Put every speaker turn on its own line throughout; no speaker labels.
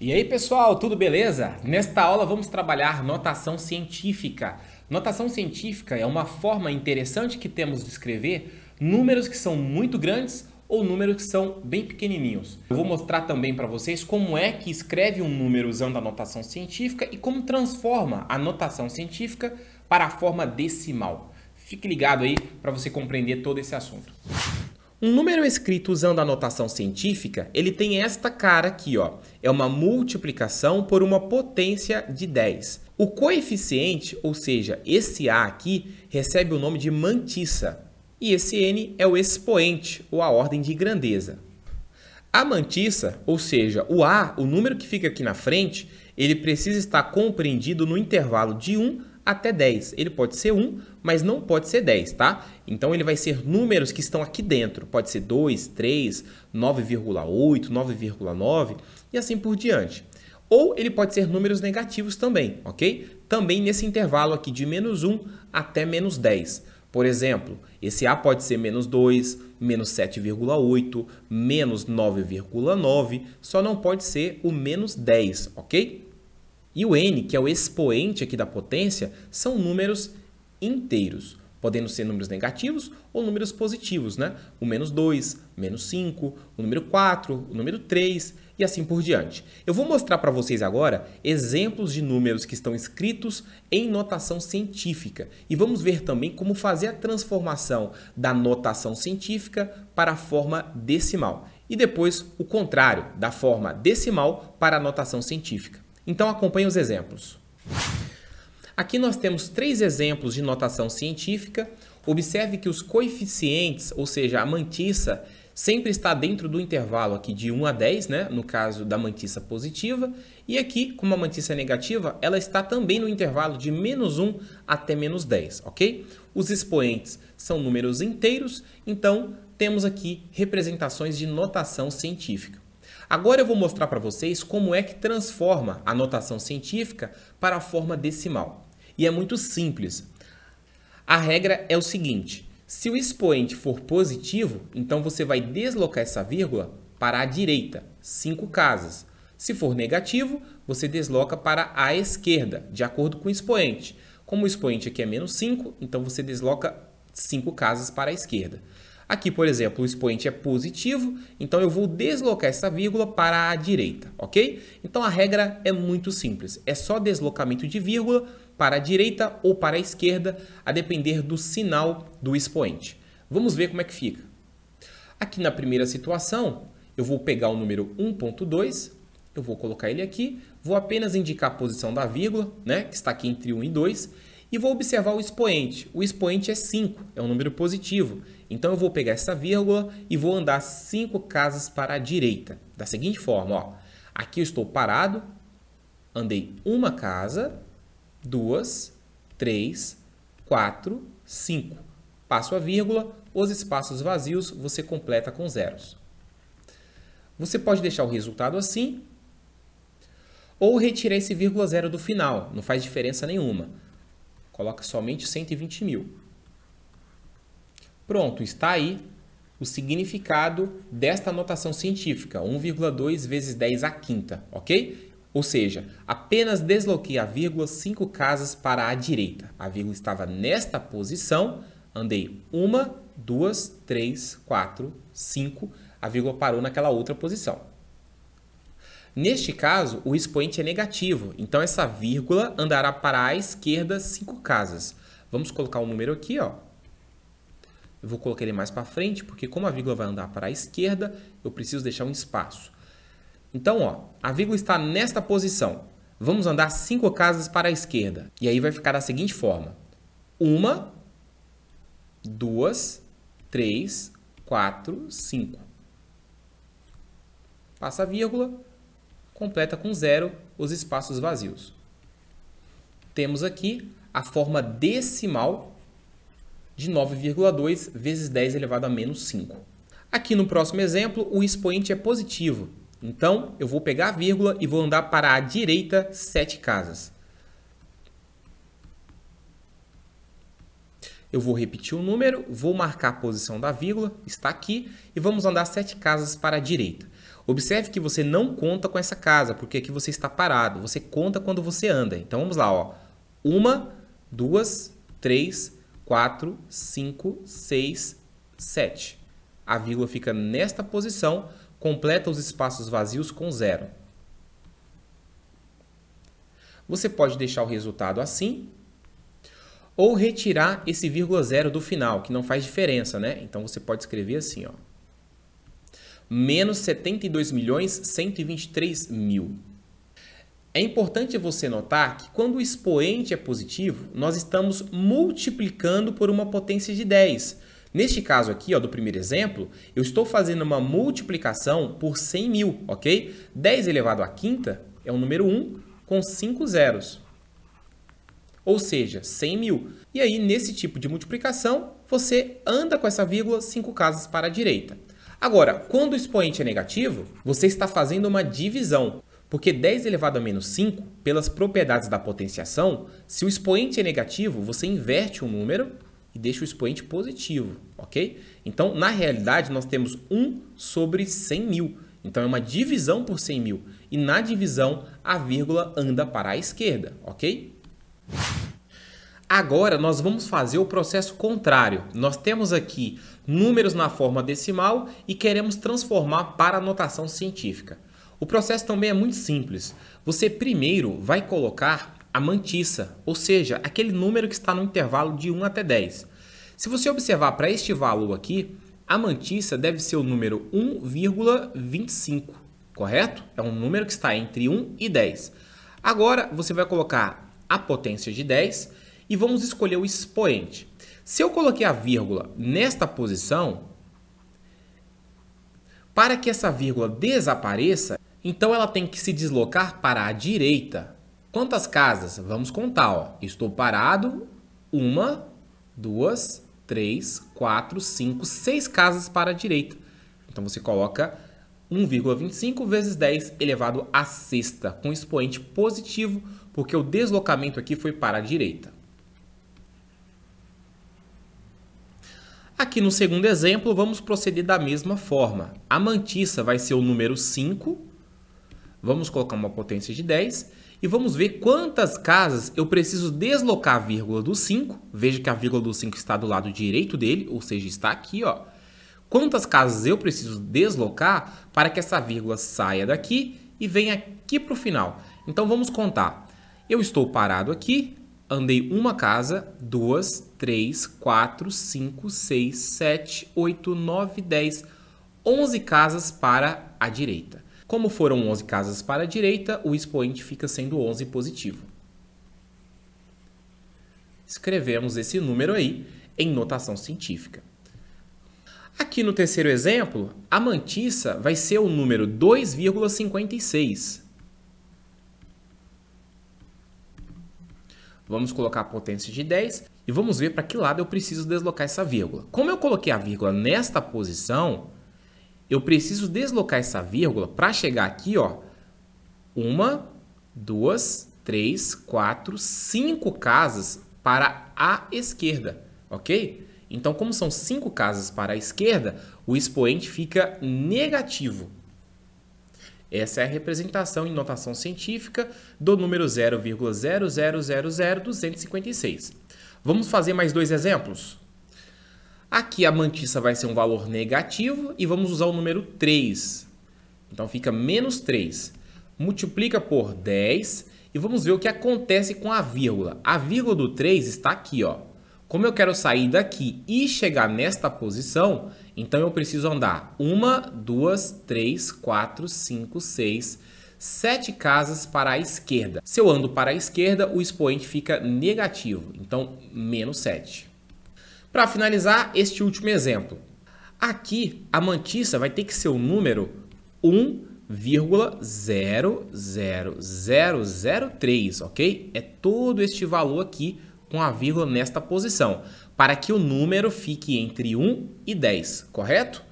E aí pessoal, tudo beleza? Nesta aula vamos trabalhar notação científica. Notação científica é uma forma interessante que temos de escrever números que são muito grandes ou números que são bem pequenininhos. Eu vou mostrar também para vocês como é que escreve um número usando a notação científica e como transforma a notação científica para a forma decimal. Fique ligado aí para você compreender todo esse assunto. Um número escrito usando a notação científica, ele tem esta cara aqui, ó. É uma multiplicação por uma potência de 10. O coeficiente, ou seja, esse A aqui, recebe o nome de mantissa. E esse N é o expoente, ou a ordem de grandeza. A mantissa, ou seja, o A, o número que fica aqui na frente, ele precisa estar compreendido no intervalo de 1 até 10. Ele pode ser 1, mas não pode ser 10, tá? Então ele vai ser números que estão aqui dentro. Pode ser 2, 3, 9,8, 9,9 e assim por diante. Ou ele pode ser números negativos também, ok? Também nesse intervalo aqui de menos 1 até menos 10. Por exemplo, esse A pode ser menos 2, menos 7,8, menos 9,9, só não pode ser o menos 10, ok? E o n, que é o expoente aqui da potência, são números inteiros, podendo ser números negativos ou números positivos, né? O menos 2, menos 5, o número 4, o número 3 e assim por diante. Eu vou mostrar para vocês agora exemplos de números que estão escritos em notação científica e vamos ver também como fazer a transformação da notação científica para a forma decimal e depois o contrário, da forma decimal para a notação científica. Então acompanhe os exemplos. Aqui nós temos três exemplos de notação científica. Observe que os coeficientes, ou seja, a mantissa, sempre está dentro do intervalo aqui de 1 a 10, né? no caso da mantissa positiva, e aqui, como a mantissa é negativa, ela está também no intervalo de menos 1 até menos 10, ok? Os expoentes são números inteiros, então temos aqui representações de notação científica. Agora eu vou mostrar para vocês como é que transforma a notação científica para a forma decimal. E é muito simples. A regra é o seguinte: se o expoente for positivo, então você vai deslocar essa vírgula para a direita, 5 casas. Se for negativo, você desloca para a esquerda, de acordo com o expoente. Como o expoente aqui é menos 5, então você desloca 5 casas para a esquerda. Aqui, por exemplo, o expoente é positivo, então eu vou deslocar essa vírgula para a direita, ok? Então a regra é muito simples, é só deslocamento de vírgula para a direita ou para a esquerda, a depender do sinal do expoente. Vamos ver como é que fica. Aqui na primeira situação, eu vou pegar o número 1.2, eu vou colocar ele aqui, vou apenas indicar a posição da vírgula, né, que está aqui entre 1 e 2, e vou observar o expoente. O expoente é 5, é um número positivo. Então eu vou pegar essa vírgula e vou andar 5 casas para a direita. Da seguinte forma, ó. aqui eu estou parado, andei uma casa, duas, três, quatro, cinco. Passo a vírgula, os espaços vazios você completa com zeros. Você pode deixar o resultado assim ou retirar esse vírgula zero do final, não faz diferença nenhuma. Coloca somente 120 mil. Pronto, está aí o significado desta notação científica, 1,2 vezes 10 a quinta, ok? Ou seja, apenas desloquei a vírgula 5 casas para a direita. A vírgula estava nesta posição, andei uma, duas, três, quatro, cinco. A vírgula parou naquela outra posição. Neste caso, o expoente é negativo, então essa vírgula andará para a esquerda cinco casas. Vamos colocar um número aqui, ó. Eu vou colocar ele mais para frente, porque como a vírgula vai andar para a esquerda, eu preciso deixar um espaço. Então, ó, a vírgula está nesta posição. Vamos andar cinco casas para a esquerda. E aí vai ficar da seguinte forma. Uma, duas, três, quatro, cinco. Passa a vírgula, completa com zero os espaços vazios. Temos aqui a forma decimal de 9,2 vezes 10 elevado a menos 5. Aqui no próximo exemplo, o expoente é positivo. Então, eu vou pegar a vírgula e vou andar para a direita 7 casas. Eu vou repetir o número, vou marcar a posição da vírgula, está aqui, e vamos andar 7 casas para a direita. Observe que você não conta com essa casa, porque aqui você está parado. Você conta quando você anda. Então vamos lá, ó. Uma, duas, três, quatro, cinco, seis, sete. A vírgula fica nesta posição, completa os espaços vazios com zero. Você pode deixar o resultado assim ou retirar esse vírgula zero do final, que não faz diferença, né? Então você pode escrever assim, ó menos 72 milhões 123 mil. É importante você notar que quando o expoente é positivo, nós estamos multiplicando por uma potência de 10. Neste caso aqui, ó, do primeiro exemplo, eu estou fazendo uma multiplicação por 100 mil, ok? 10 elevado à quinta é o número 1 com 5 zeros, ou seja, 100 mil. E aí, nesse tipo de multiplicação, você anda com essa vírgula 5 casas para a direita. Agora, quando o expoente é negativo, você está fazendo uma divisão, porque 10 elevado a menos 5, pelas propriedades da potenciação, se o expoente é negativo, você inverte o número e deixa o expoente positivo, ok? Então, na realidade, nós temos 1 sobre 100 mil. Então, é uma divisão por 100 mil. E na divisão, a vírgula anda para a esquerda, ok? Agora nós vamos fazer o processo contrário. Nós temos aqui números na forma decimal e queremos transformar para a notação científica. O processo também é muito simples. Você primeiro vai colocar a mantissa, ou seja, aquele número que está no intervalo de 1 até 10. Se você observar para este valor aqui, a mantissa deve ser o número 1,25, correto? É um número que está entre 1 e 10. Agora você vai colocar a potência de 10 e vamos escolher o expoente. Se eu coloquei a vírgula nesta posição, para que essa vírgula desapareça, então ela tem que se deslocar para a direita. Quantas casas? Vamos contar. Ó. Estou parado. Uma, duas, três, quatro, cinco, seis casas para a direita. Então você coloca 1,25 vezes 10 elevado à sexta, com expoente positivo, porque o deslocamento aqui foi para a direita. Aqui no segundo exemplo, vamos proceder da mesma forma. A mantissa vai ser o número 5, vamos colocar uma potência de 10 e vamos ver quantas casas eu preciso deslocar a vírgula do 5. Veja que a vírgula do 5 está do lado direito dele, ou seja, está aqui, ó. Quantas casas eu preciso deslocar para que essa vírgula saia daqui e venha aqui para o final. Então vamos contar. Eu estou parado aqui, andei uma casa, duas, três, quatro, cinco, seis, sete, oito, nove, dez, onze casas para a direita. Como foram onze casas para a direita, o expoente fica sendo 11 positivo. Escrevemos esse número aí em notação científica. Aqui no terceiro exemplo, a mantissa vai ser o número 2,56. Vamos colocar a potência de 10 e vamos ver para que lado eu preciso deslocar essa vírgula. Como eu coloquei a vírgula nesta posição, eu preciso deslocar essa vírgula para chegar aqui, ó, uma, duas, três, quatro, cinco casas para a esquerda, ok? Então, como são cinco casas para a esquerda, o expoente fica negativo. Essa é a representação em notação científica do número 0,0000256. Vamos fazer mais dois exemplos? Aqui a mantissa vai ser um valor negativo e vamos usar o número 3. Então fica menos 3. Multiplica por 10 e vamos ver o que acontece com a vírgula. A vírgula do 3 está aqui, ó. Como eu quero sair daqui e chegar nesta posição, então eu preciso andar uma, duas, três, quatro, cinco, seis, sete casas para a esquerda. Se eu ando para a esquerda, o expoente fica negativo, então menos 7. Para finalizar este último exemplo, aqui a mantissa vai ter que ser o número 1,00003, ok? É todo este valor aqui com a vírgula nesta posição, para que o número fique entre 1 e 10, correto?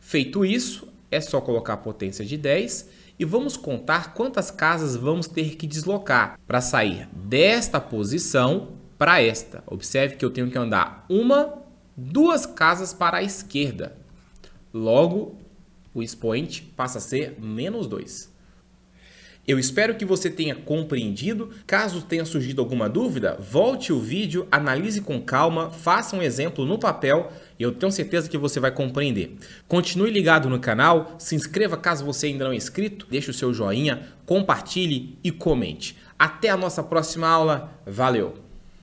Feito isso, é só colocar a potência de 10 e vamos contar quantas casas vamos ter que deslocar para sair desta posição para esta. Observe que eu tenho que andar uma, duas casas para a esquerda. Logo, o expoente passa a ser menos 2. Eu espero que você tenha compreendido. Caso tenha surgido alguma dúvida, volte o vídeo, analise com calma, faça um exemplo no papel e eu tenho certeza que você vai compreender. Continue ligado no canal, se inscreva caso você ainda não é inscrito, deixe o seu joinha, compartilhe e comente. Até a nossa próxima aula. Valeu!